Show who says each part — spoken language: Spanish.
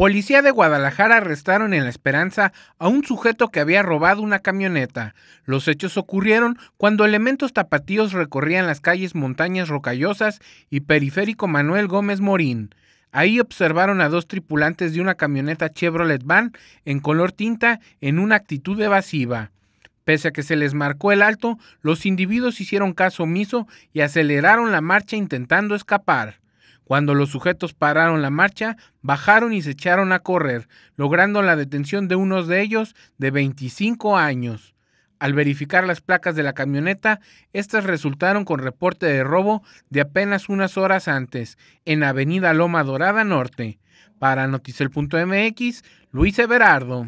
Speaker 1: Policía de Guadalajara arrestaron en La Esperanza a un sujeto que había robado una camioneta. Los hechos ocurrieron cuando elementos tapatíos recorrían las calles Montañas Rocallosas y Periférico Manuel Gómez Morín. Ahí observaron a dos tripulantes de una camioneta Chevrolet Van en color tinta en una actitud evasiva. Pese a que se les marcó el alto, los individuos hicieron caso omiso y aceleraron la marcha intentando escapar. Cuando los sujetos pararon la marcha, bajaron y se echaron a correr, logrando la detención de unos de ellos de 25 años. Al verificar las placas de la camioneta, estas resultaron con reporte de robo de apenas unas horas antes, en Avenida Loma Dorada Norte. Para Noticel.mx, Luis Everardo.